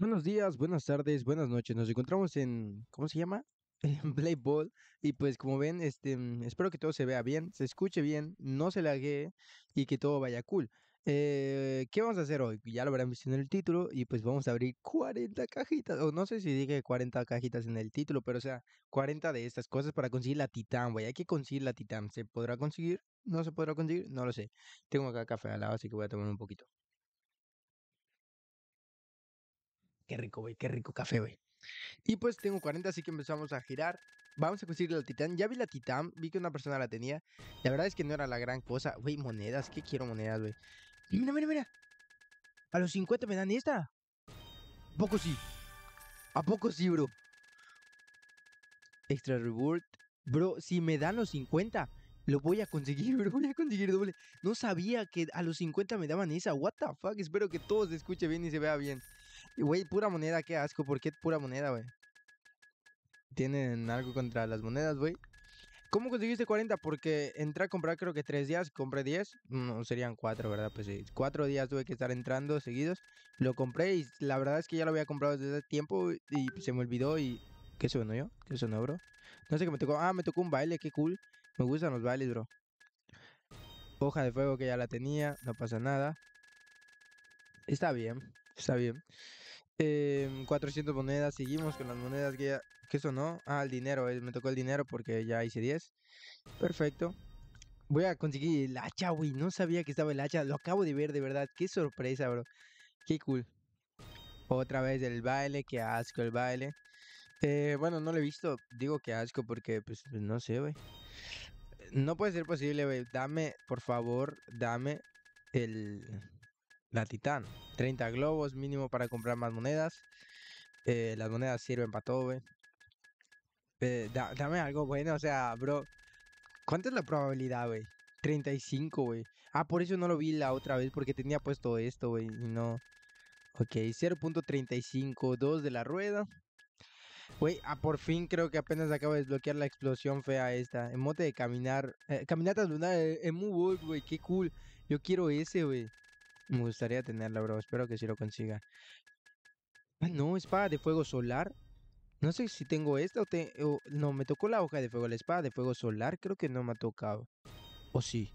Buenos días, buenas tardes, buenas noches. Nos encontramos en, ¿cómo se llama? En Play Ball. Y pues como ven, este, mm, espero que todo se vea bien, se escuche bien, no se laguee y que todo vaya cool. Eh, ¿Qué vamos a hacer hoy? Ya lo habrán visto en el título y pues vamos a abrir 40 cajitas. O no sé si dije 40 cajitas en el título, pero o sea, 40 de estas cosas para conseguir la titán, güey. Hay que conseguir la titán. ¿Se podrá conseguir? ¿No se podrá conseguir? No lo sé. Tengo acá café al lado, así que voy a tomar un poquito. Qué rico, güey, qué rico café, güey. Y pues tengo 40, así que empezamos a girar. Vamos a conseguir la titán. Ya vi la titán, vi que una persona la tenía. La verdad es que no era la gran cosa. Güey, monedas, ¿qué quiero monedas, güey? Mira, mira, mira. A los 50 me dan esta. ¿A poco sí? ¿A poco sí, bro? Extra reward. Bro, si me dan los 50, lo voy a conseguir, bro. Voy a conseguir doble. No sabía que a los 50 me daban esa. What the fuck. Espero que todo se escuche bien y se vea bien. Güey, pura moneda, qué asco. ¿Por qué pura moneda, güey? ¿Tienen algo contra las monedas, güey? ¿Cómo conseguiste 40? Porque entré a comprar creo que 3 días, compré 10, no serían 4, ¿verdad? Pues sí, 4 días tuve que estar entrando seguidos, lo compré y la verdad es que ya lo había comprado desde hace tiempo y se me olvidó y... ¿Qué sueno yo? ¿Qué sonó, bro? No sé qué me tocó, ah, me tocó un baile, qué cool, me gustan los bailes, bro. Hoja de fuego que ya la tenía, no pasa nada. Está bien, está bien. 400 em, monedas, seguimos con las monedas que eso no, al Ah, el dinero, eh, me tocó el dinero porque ya hice 10. Perfecto. Voy a conseguir el hacha, güey. No sabía que estaba el hacha. Lo acabo de ver, de verdad. Qué sorpresa, bro. Qué cool. Otra vez el baile, que asco el baile. Eh, bueno, no lo he visto. Digo que asco porque, pues, pues, no sé, güey. No puede ser posible, güey. Dame, por favor, dame el... La Titán, 30 globos mínimo para comprar más monedas. Eh, las monedas sirven para todo, güey. Eh, dame algo bueno, o sea, bro. ¿Cuánta es la probabilidad, güey? 35, güey. Ah, por eso no lo vi la otra vez, porque tenía puesto esto, güey, y no. Ok, 0.35, 2 de la rueda. Güey, ah, por fin creo que apenas acabo de desbloquear la explosión fea esta. En Emote de caminar. Eh, caminatas lunares, en muy güey, qué cool. Yo quiero ese, güey. Me gustaría tenerla, bro. Espero que sí lo consiga. Ah, no, espada de fuego solar. No sé si tengo esta o, te... No, me tocó la hoja de fuego. La espada de fuego solar creo que no me ha tocado. O sí.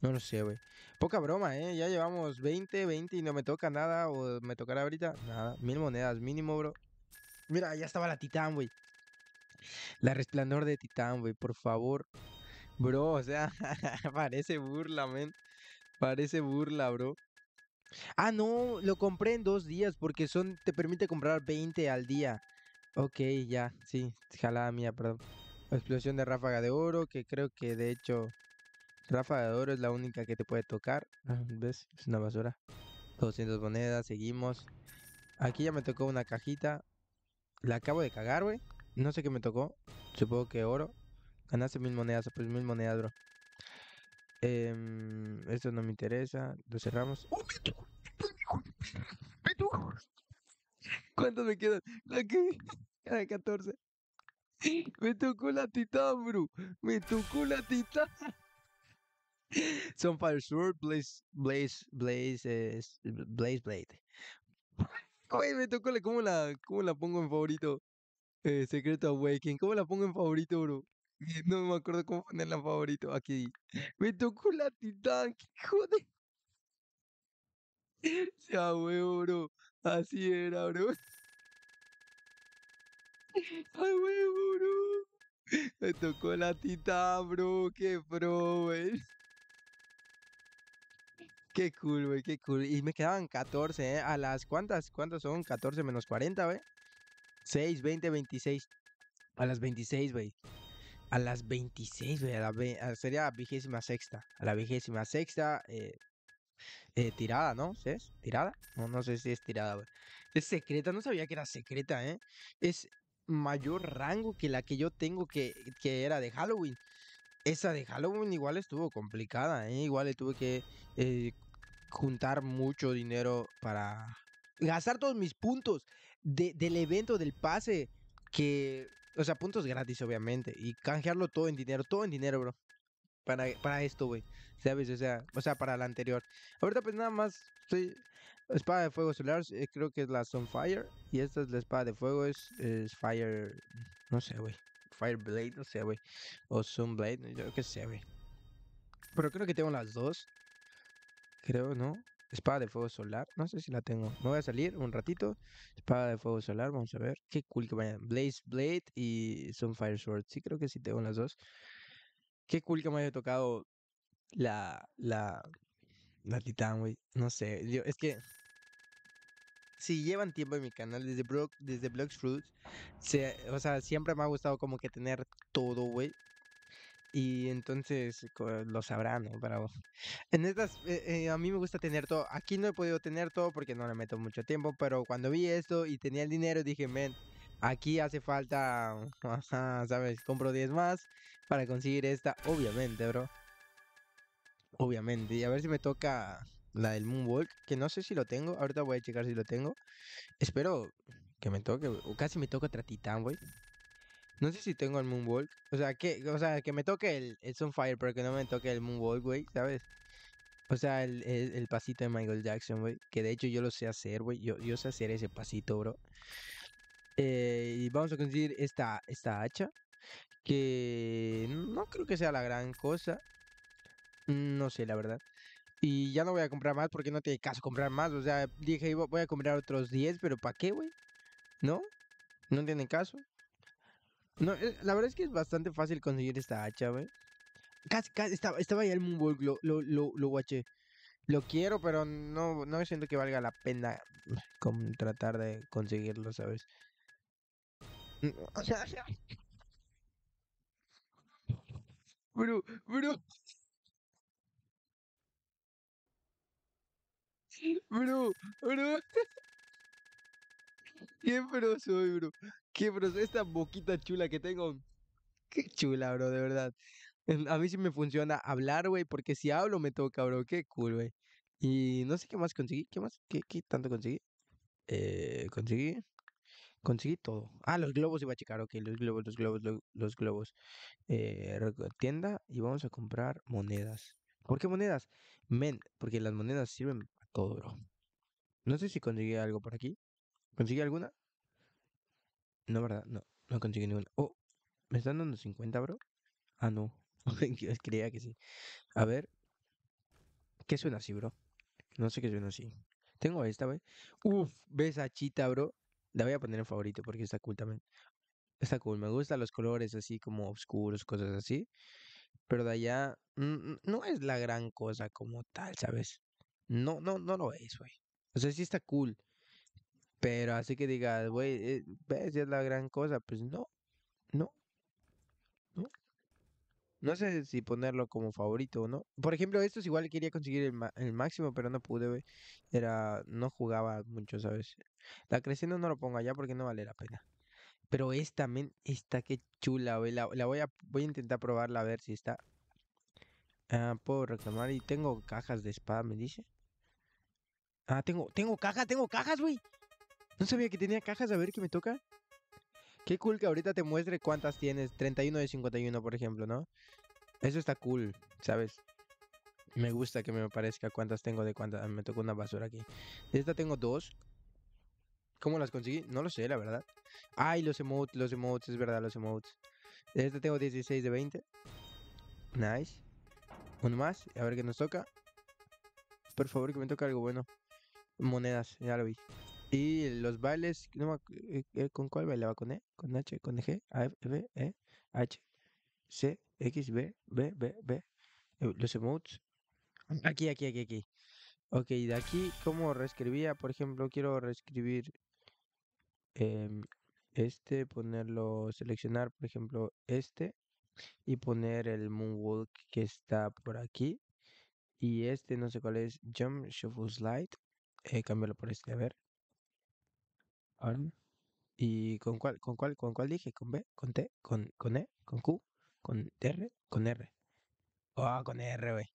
No lo sé, güey. Poca broma, ¿eh? Ya llevamos 20, 20 y no me toca nada. O me tocará ahorita. Nada. Mil monedas mínimo, bro. Mira, ya estaba la titán, güey. La resplandor de titán, güey. Por favor. Bro, o sea, parece burla, men. Parece burla, bro. Ah, no, lo compré en dos días porque son, te permite comprar 20 al día. Ok, ya, sí, jalada mía, perdón. Explosión de ráfaga de oro, que creo que de hecho ráfaga de oro es la única que te puede tocar. Ah, ¿Ves? Es una basura. 200 monedas, seguimos. Aquí ya me tocó una cajita. La acabo de cagar, güey. No sé qué me tocó. Supongo que oro. Ganaste mil monedas, pues mil monedas, bro. Eh, esto no me interesa. Lo cerramos. ¡Oh, tocó. ¿Cuántos me quedan? Aquí. Cada 14. Me tocó la titán, bro. Me tocó la titán. Son Fire Sword, Blaze, Blaze, Blaze, Blaze Blade. me tocó ¿Cómo la, la pongo en favorito? Eh, Secreto Awakening. ¿Cómo la pongo en favorito, bro? No me acuerdo cómo ponerla en favorito. Aquí. Me tocó la titán. ¿Qué joder? sea, huevo, bro. Así era, bro. Ay, huevo, bro. Me tocó la titán, bro. Qué pro, wey. Qué cool, wey, qué cool. Y me quedaban 14, ¿eh? ¿A las cuántas? ¿Cuántas son? 14 menos 40, wey 6, 20, 26. A las 26, wey a las 26, güey, sería vigésima sexta, a la vigésima sexta eh, eh, tirada, ¿no? ¿Sí es? ¿Tirada? No, no sé si es tirada, güey. Es secreta, no sabía que era secreta, ¿eh? Es mayor rango que la que yo tengo que, era de Halloween. Esa de Halloween igual estuvo complicada, ¿eh? Igual le tuve que eh, juntar mucho dinero para gastar todos mis puntos del evento, del pase, que o sea, puntos gratis, obviamente. Y canjearlo todo en dinero, todo en dinero, bro. Para, para esto, güey. ¿Sabes? O sea, o sea, para la anterior. Ahorita, pues nada más. Estoy... Espada de fuego solar, eh, creo que es la Sunfire. Y esta es la espada de fuego, es, Fire. No sé, güey. Fireblade, no sé, güey. O Sunblade, yo qué sé, güey. Pero creo que tengo las dos. Creo, ¿no? Espada de fuego solar. No sé si la tengo. Me voy a salir un ratito. Espada de fuego solar. Vamos a ver. Qué cool que vayan. Blaze Blade y Sunfire Sword. Sí, creo que sí tengo las dos. Qué cool que me haya tocado la. La. La titan, güey. No sé. es que. Si llevan tiempo en mi canal, desde, Bro desde Fruits, o sea, siempre me ha gustado como que tener todo, güey. Y entonces lo sabrán, ¿no? vos en estas, eh, eh, a mí me gusta tener todo. Aquí no he podido tener todo porque no le meto mucho tiempo, pero cuando vi esto y tenía el dinero dije, men, aquí hace falta, ajá, ¿sabes? Compro 10 más para conseguir esta, obviamente, bro. Obviamente. Y a ver si me toca la del Moonwalk, que no sé si lo tengo. Ahorita voy a checar si lo tengo. Espero que me toque, o casi me toca otra titán, güey. No sé si tengo el Moonwalk. O sea, que, o sea, que me toque el, Sunfire, pero que no me toque el Moonwalk, güey, ¿sabes? O sea, el, pasito de Michael Jackson, güey. Que de hecho yo lo sé hacer, güey. Yo, sé hacer ese pasito, bro. Eh, y vamos a conseguir esta, esta hacha. Que no creo que sea la gran cosa. No sé, la verdad. Y ya no voy a comprar más porque no tiene caso comprar más. O sea, dije, voy a comprar otros 10, pero ¿para qué, güey? ¿No? No tiene caso. No, eh, la verdad es que es bastante fácil conseguir esta hacha, güey. Casi, casi, estaba, estaba ya el Moonwalk, lo, lo, lo, lo guaché. Lo quiero, pero no, no siento que valga la pena tratar de conseguirlo, ¿sabes? O sea, bro, bro. Bro, bro. Qué bro soy, bro. ¿Qué, Esta boquita chula que tengo. Qué chula, bro, de verdad. A mí sí me funciona hablar, güey, porque si hablo me toca, bro. Qué cool, güey. Y no sé qué más conseguí. ¿Qué más? ¿Qué, tanto conseguí? Eh, conseguí. Conseguí todo. Ah, los globos iba a checar. Ok, los globos, los globos, los, globos. Eh, tienda y vamos a comprar monedas. ¿Por qué monedas? Men, porque las monedas sirven para todo, bro. No sé si conseguí algo por aquí. ¿Conseguí alguna? No, verdad, no, no consigo ninguna. Oh, ¿me están dando 50, bro? Ah, no. creía que sí. A ver. ¿Qué suena así, bro? No sé qué suena así. Tengo esta, wey. Uf, ¿ves bro? La voy a poner en favorito porque está cool también. Está cool. Me gustan los colores así como oscuros, cosas así. Pero de allá mm, mm, no es la gran cosa como tal, ¿sabes? No, no, no lo es, wey O sea, sí está cool. Pero así que digas, güey, eh, ves, es la gran cosa. Pues no, no, no. No sé si ponerlo como favorito o no. Por ejemplo, estos igual quería conseguir el, máximo, pero no pude, güey. Era, no jugaba mucho, ¿sabes? La creciendo no lo pongo allá porque no vale la pena. Pero esta, men, está qué chula, güey. La, la, voy a, voy a intentar probarla a ver si está. Ah, puedo reclamar y tengo cajas de espada, me dice. Ah, tengo, tengo cajas, tengo cajas, güey. No sabía que tenía cajas, a ver qué me toca. Qué cool que ahorita te muestre cuántas tienes. 31 de 51, por ejemplo, ¿no? Eso está cool, ¿sabes? Me gusta que me aparezca cuántas tengo de cuántas. Me tocó una basura aquí. De esta tengo dos. ¿Cómo las conseguí? No lo sé, la verdad. Ay, los emotes, los emotes, es verdad, los emotes. De esta tengo 16 de 20. Nice. Uno más, a ver qué nos toca. Por favor, que me toque algo bueno. Monedas, ya lo vi. Y los bailes, eh, eh, ¿con cuál bailaba? ¿Con E? ¿Con H? ¿Con G? A, F, B, E, H, C, X, B, B, B, B. Eh, los emotes. Aquí, aquí, aquí, aquí. Ok, de aquí, ¿cómo reescribía? Por ejemplo, quiero reescribir em, este, ponerlo, seleccionar, por ejemplo, este y poner el Moonwalk que está por aquí. Y este, no sé cuál es, Jump Shuffle Slide. Eh, cambiarlo por este, a ver. ¿Y con cuál, con cuál, con cuál dije? ¿Con B? ¿Con T? ¿Con, con E? ¿Con Q? ¿Con R? ¿Con R? Ah, con R, güey.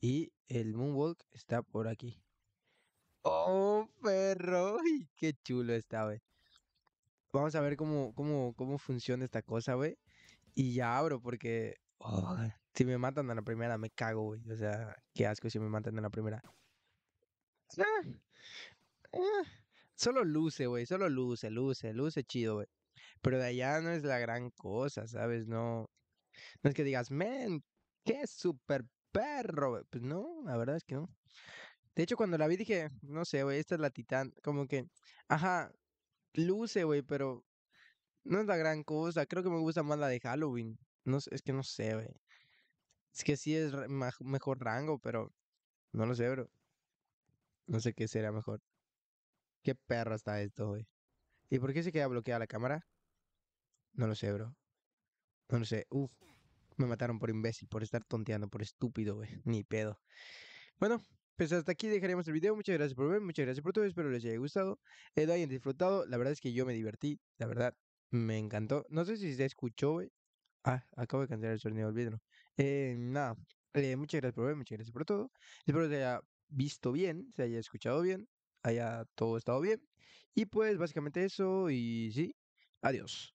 Y el Moonwalk está por aquí. ¡Oh, perro! qué chulo está, güey! Vamos a ver cómo, cómo, cómo funciona esta cosa, güey. Y ya abro porque... Oh, si me matan a la primera, me cago, güey. O sea, qué asco si me matan a la primera. Ah, ah solo luce, güey, solo luce, luce, luce chido, güey. Pero de allá no es la gran cosa, ¿sabes? No, no es que digas, man, qué super perro, güey. Pues no, la verdad es que no. De hecho, cuando la vi dije, no sé, güey, esta es la titán. Como que, ajá, luce, güey, pero no es la gran cosa. Creo que me gusta más la de Halloween. No es que no sé, güey. Es que sí es mejor rango, pero no lo sé, bro. No sé qué será mejor. Qué perra está esto, güey. ¿Y por qué se queda bloqueada la cámara? No lo sé, bro. No lo sé. Uf, me mataron por imbécil, por estar tonteando, por estúpido, güey. Ni pedo. Bueno, pues hasta aquí dejaríamos el video. Muchas gracias por ver, muchas gracias por todo. Espero les haya gustado, he eh, hayan disfrutado. La verdad es que yo me divertí, la verdad, me encantó. No sé si se escuchó, güey. Ah, acabo de cancelar el sonido, vidrio Eh, nada, eh, muchas gracias por ver, muchas gracias por todo. Espero que se haya visto bien, se haya escuchado bien haya todo estado bien. Y pues básicamente eso y sí, adiós.